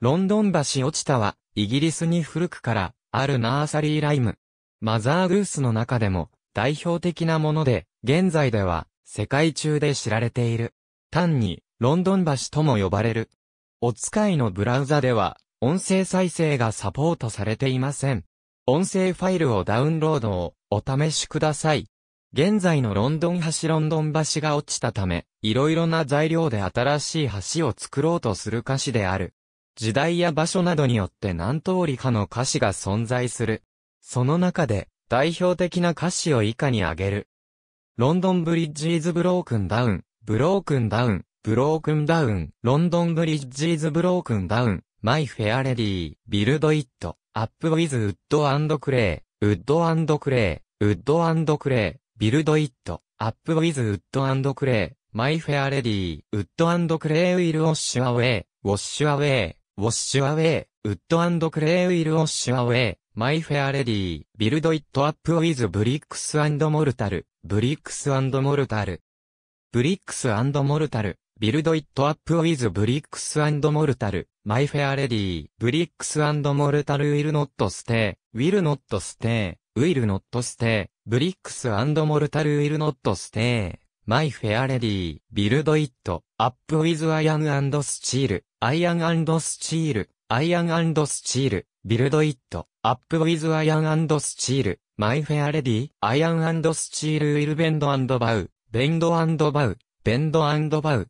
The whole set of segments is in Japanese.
ロンドン橋落ちたは、イギリスに古くから、あるナーサリーライム。マザーグースの中でも、代表的なもので、現在では、世界中で知られている。単に、ロンドン橋とも呼ばれる。お使いのブラウザでは、音声再生がサポートされていません。音声ファイルをダウンロードをお試しください。現在のロンドン橋ロンドン橋が落ちたため、いろいろな材料で新しい橋を作ろうとする歌詞である。時代や場所などによって何通りかの歌詞が存在する。その中で、代表的な歌詞を以下に挙げる。ロンドンブリッジーズブロークンダウン、ブロークンダウン、ブロークンダウン、ロンドンブリッジーズブロークンダウン、マイフェアレディー、ビルドイット、アップウィズウッドクレー、ウッドクレー、ウッドクレー、ビルドイット、アップウィズウッドクレー、マイフェアレディー、ウッドクレイウィルウォッシュアウェイ、ウォッシュアウェイ、ウォッシュアウェイ、ウッドクレイウィルウォッシュアウェイ、マイフェアレディー、ビルドイットアップウィズブリックスモルタル、ブリックスモルタル。ブリックスモルタル、ビルドイットアップウィズブリックスモルタル、マイフェアレディー、ブリックスモルタルウィルノットステイ、ウィルノットステイ、ウィルノットステイ、ブリックスモルタルウィルノットステイ。マイフェアレディ、ー、ビルドイット、アップウィズアイアンスチール、アイアンスチール、アイアンスチール、ビルドイット、アップウィズアイアンスチール、マイフェアレディ、ー、アイアンスチールウィルベンドアンド・バウ、ベンドアンド・バウ、ベンドアンド・バウ。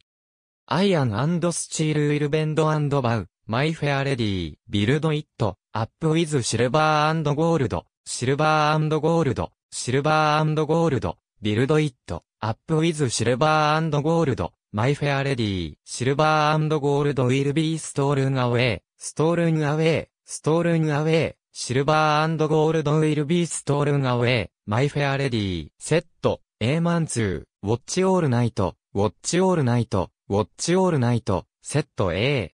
アイアンスチールウィルベンドアンド・バウ、マイフェアレディ、ー、ビルドイット、アップウィズシルバーゴールド、シルバーゴールド、シルバーゴールド、ビルドイット。アップウィズシルバーゴールド、マイフェアレディ、シルバーゴールドウィルビーストールンアウェイ、ストールンアウェイ、ストールンアウェイ、シルバーゴールドウィルビーストールンアウェイ、マイフェアレディ、セット、A マンツー、ウォッチオールナイト、ウォッチオールナイト、ウォッチオールナイト、セット A。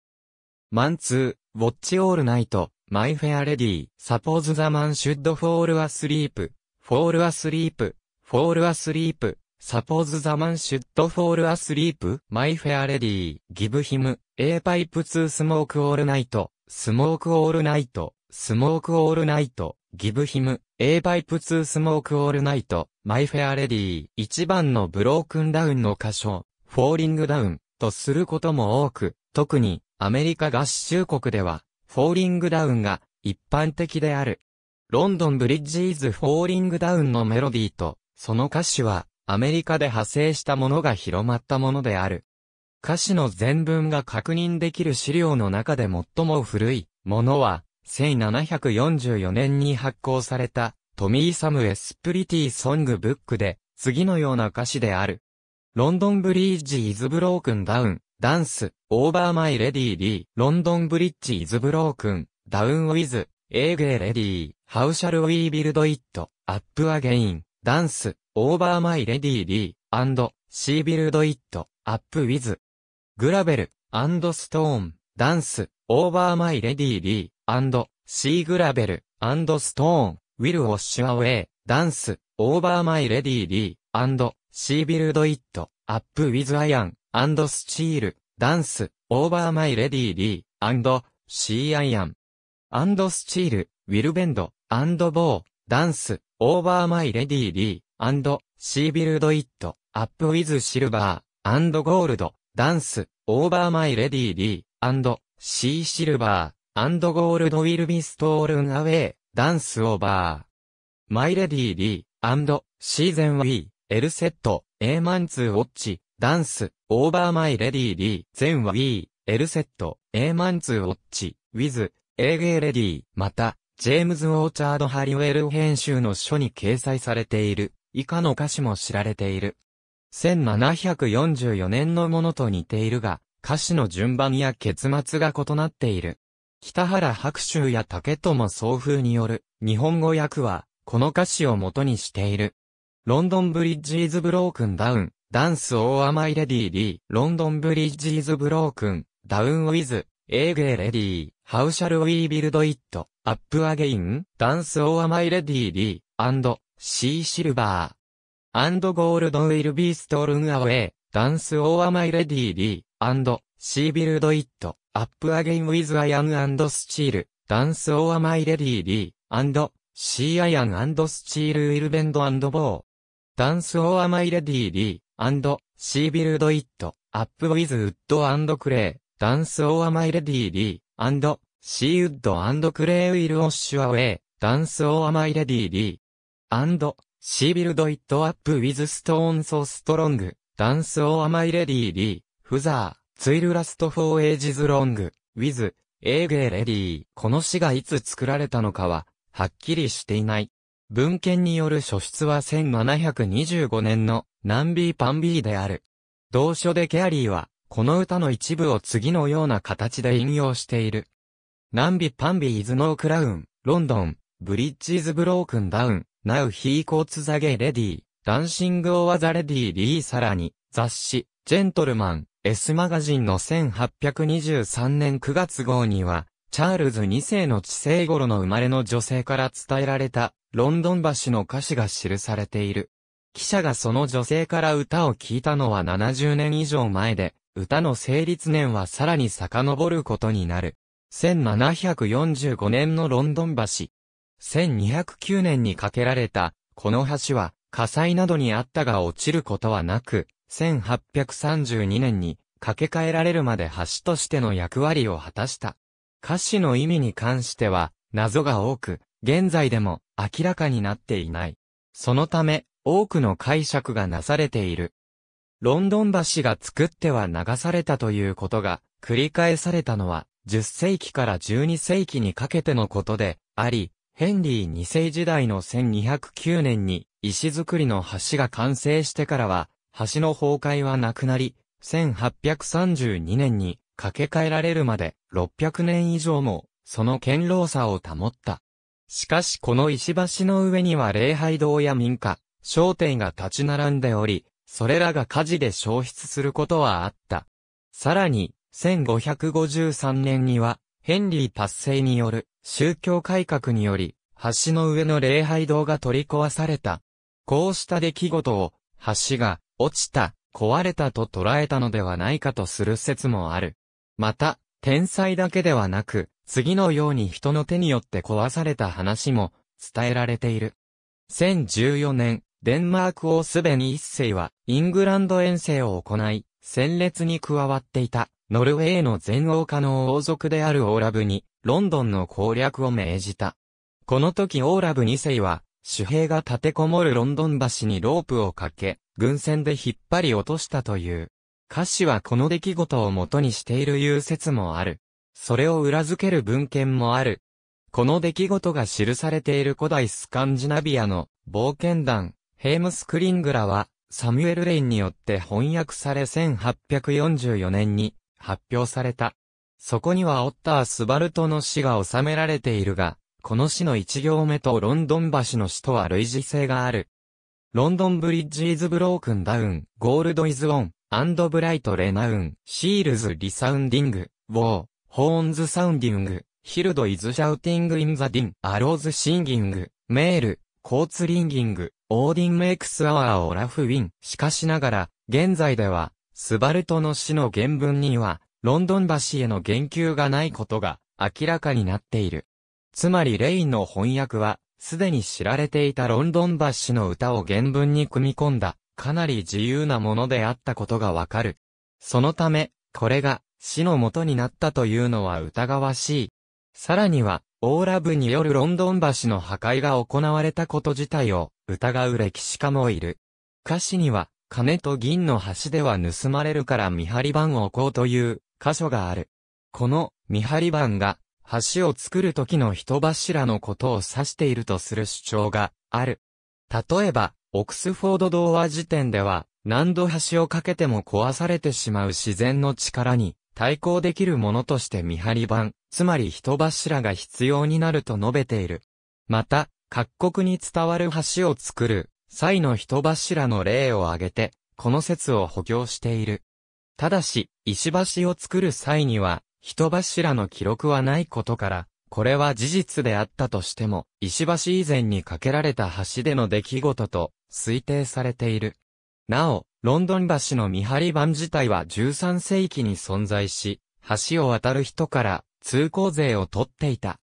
マンツー、ウォッチオールナイト、マイフェアレディ、サポーズザマンシュッドフォールアスリープ、フォールアスリープ、フォールアスリープ、Suppose the man should fall asleep, my fair lady, give him, a pipe to smoke all night, smoke all night, smoke all night, give him, a pipe to smoke all night, my fair lady. 一番のブロークンダウンの箇所、falling down とすることも多く、特にアメリカ合衆国では、falling down が一般的である。ロンドンブリッジーズ falling down のメロディーと、その歌詞は、アメリカで派生したものが広まったものである。歌詞の全文が確認できる資料の中で最も古いものは、1744年に発行された、トミー・サム・エスプリティ・ソング・ブックで、次のような歌詞である。ロンドンブリッジ・イズ・ブロークン・ダウン、ダンス、オーバー・マイ・レディー・リー、ロンドンブリッジ・イズ・ブロークン、ダウン・ウィズ、エーゲー・レディー、ハウシャル・ウィー・ビルド・イット、アップ・アゲイン、ダンス、オーバーマイレディーリー、シービルドイット、アップウィズ、グラベル、アンドストーン、ダンス、オーバーマイレディーリー、シーグラベル、アンドストーン、ウィルウォッシュアウェイ、ダンス、オーバーマイレディーリー、シービルドイット、アップウィズアイアン、アンドスチール、ダンス、オーバーマイレディーリー、シーアイアン、アンドスチール、ウィルベンド、アンドボー、ダンス、オーバーマイレディーリ &C Build It Up with Silver and Gold Dance Over My Lady D &C Silver and Gold Will Be Stolen Away Dance Over My Lady D Season We L Set A Month Watch Dance Over My Lady D 全話 We L Set A Month Watch With A Gay Lady またジェームズ・オーチャード・ハリウェル編集の書に掲載されている。以下の歌詞も知られている。1744年のものと似ているが、歌詞の順番や結末が異なっている。北原白秋や竹友総風による日本語訳は、この歌詞を元にしている。ロンドンブリッジーズブロークンダウン、ダンスオーアマイレディーリー、ロンドンブリッジーズブロークン、ダウンウィズ、エーゲーレディー、ハウシャルウィービルドイット、アップアゲイン、ダンスオーアマイレディーリー、アンド、シーシルバー。アンドゴールドウィルビーストルンアウェイ、ダンスオーアマイレディリー、アンド、シービルドイット、アップアゲインウィズアイアンアンドスチール、ダンスオーアマイレディリー、アンド、シーアイアンアンドスチールウィルベンドアンドボー。ダンスオーアマイレディリー、アンド、シービルドイット、アップウィズウッドアンドクレイ、ダンスオーアマイレディリー、アンド、シーウッドアンドクレイウィルオッシュアウェイ、ダンスオーアマイレディリー、and, she build it up with stone so strong, dance o my lady Lee, further, twill last for ages long, with, a g lady. この詩がいつ作られたのかは、はっきりしていない。文献による書出は1725年の、ナンビーパンビーである。同書でケアリーは、この歌の一部を次のような形で引用している。ナンビパンビーズノークラウン、ロンドン、ブリッジーズブロークンダウン、Now he quotes the gay lady, dancing over the lady Lee さらに、雑誌、ジェントルマン、S マガジンの1823年9月号には、チャールズ2世の知性頃の生まれの女性から伝えられた、ロンドン橋の歌詞が記されている。記者がその女性から歌を聞いたのは70年以上前で、歌の成立年はさらに遡ることになる。1745年のロンドン橋、1209年に架けられた、この橋は、火災などにあったが落ちることはなく、1832年に架け替えられるまで橋としての役割を果たした。歌詞の意味に関しては、謎が多く、現在でも明らかになっていない。そのため、多くの解釈がなされている。ロンドン橋が作っては流されたということが繰り返されたのは10世紀から12世紀にかけてのことであり、ヘンリー二世時代の1209年に石造りの橋が完成してからは、橋の崩壊はなくなり、1832年に架け替えられるまで600年以上も、その堅牢さを保った。しかしこの石橋の上には礼拝堂や民家、商店が立ち並んでおり、それらが火事で消失することはあった。さらに、1553年には、ヘンリー達成による宗教改革により、橋の上の礼拝堂が取り壊された。こうした出来事を、橋が、落ちた、壊れたと捉えたのではないかとする説もある。また、天才だけではなく、次のように人の手によって壊された話も、伝えられている。1014年、デンマーク王すべに一世は、イングランド遠征を行い、戦列に加わっていた、ノルウェーの全王家の王族であるオーラブに、ロンドンの攻略を命じた。この時オーラブ2世は、主兵が立てこもるロンドン橋にロープをかけ、軍船で引っ張り落としたという。歌詞はこの出来事を元にしているいう説もある。それを裏付ける文献もある。この出来事が記されている古代スカンジナビアの冒険団、ヘームス・クリングラは、サミュエル・レインによって翻訳され1844年に発表された。そこにはオッター・スバルトの詩が収められているが、この詩の一行目とロンドン橋の詩とは類似性がある。ロンドンブリッジーズブロークンダウン、ゴールドイズオン、アンドブライトレナウン、シールズリサウンディング、ウォー、ホーンズサウンディング、ヒルドイズシャウティングインザディン、アローズシンギング、メール、コーツリンギング、オーディンメイクスアワーをラフウィン。しかしながら、現在では、スバルトの詩の原文には、ロンドン橋への言及がないことが明らかになっている。つまりレインの翻訳は、すでに知られていたロンドン橋の歌を原文に組み込んだ、かなり自由なものであったことがわかる。そのため、これが死の元になったというのは疑わしい。さらには、オーラ部によるロンドン橋の破壊が行われたこと自体を疑う歴史家もいる。歌詞には、金と銀の橋では盗まれるから見張り番を置こうという箇所がある。この、見張り板が、橋を作る時の人柱のことを指しているとする主張がある。例えば、オックスフォード童話時点では、何度橋をかけても壊されてしまう自然の力に対抗できるものとして見張り板、つまり人柱が必要になると述べている。また、各国に伝わる橋を作る際の人柱の例を挙げて、この説を補強している。ただし、石橋を作る際には、人柱の記録はないことから、これは事実であったとしても、石橋以前に架けられた橋での出来事と推定されている。なお、ロンドン橋の見張り板自体は13世紀に存在し、橋を渡る人から通行税を取っていた。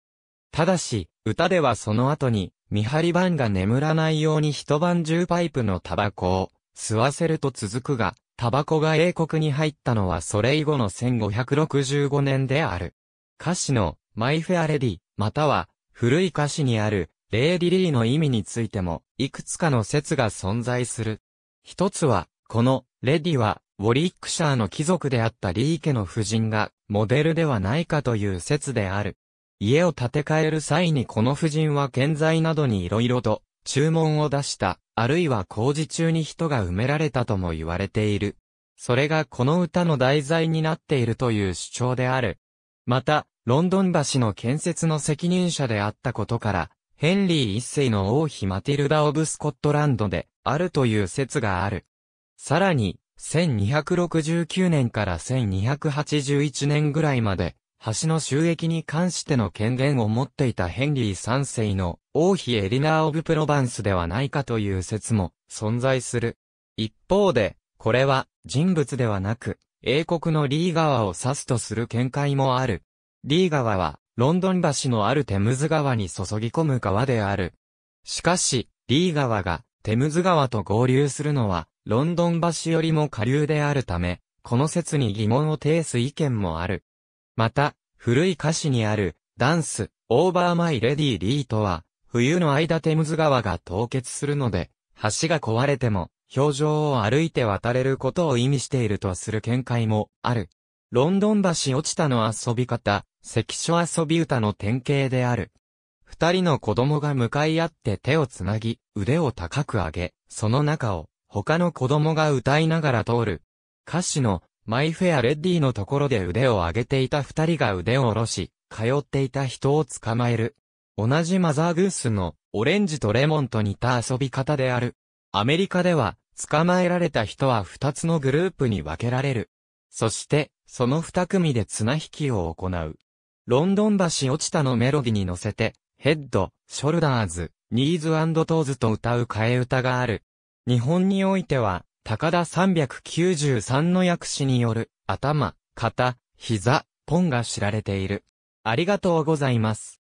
ただし、歌ではその後に、見張り板が眠らないように一晩中パイプのタバコを吸わせると続くが、タバコが英国に入ったのはそれ以後の1565年である。歌詞のマイフェアレディ、または古い歌詞にあるレイディリーの意味についてもいくつかの説が存在する。一つは、このレディはウォリックシャーの貴族であったリー家の夫人がモデルではないかという説である。家を建て替える際にこの夫人は建材などに色々と注文を出した、あるいは工事中に人が埋められたとも言われている。それがこの歌の題材になっているという主張である。また、ロンドン橋の建設の責任者であったことから、ヘンリー一世の王妃マティルダ・オブ・スコットランドで、あるという説がある。さらに、1269年から1281年ぐらいまで、橋の収益に関しての権限を持っていたヘンリー三世の王妃エリナー・オブ・プロヴァンスではないかという説も存在する。一方で、これは人物ではなく、英国のリー川を指すとする見解もある。リー川は、ロンドン橋のあるテムズ川に注ぎ込む川である。しかし、リー川がテムズ川と合流するのは、ロンドン橋よりも下流であるため、この説に疑問を呈す意見もある。また、古い歌詞にある、ダンス、オーバーマイレディーリーとは、冬の間テムズ川が凍結するので、橋が壊れても、表情を歩いて渡れることを意味しているとする見解もある。ロンドン橋落ちたの遊び方、関所遊び歌の典型である。二人の子供が向かい合って手をつなぎ、腕を高く上げ、その中を他の子供が歌いながら通る。歌詞のマイフェアレッディのところで腕を上げていた二人が腕を下ろし、通っていた人を捕まえる。同じマザーグースのオレンジとレモンと似た遊び方である。アメリカでは捕まえられた人は2つのグループに分けられる。そしてその2組で綱引きを行う。ロンドン橋落ちたのメロディに乗せてヘッド、ショルダーズ、ニーズトーズと歌う替え歌がある。日本においては、高田393の訳詞による、頭、肩、膝、ポンが知られている。ありがとうございます。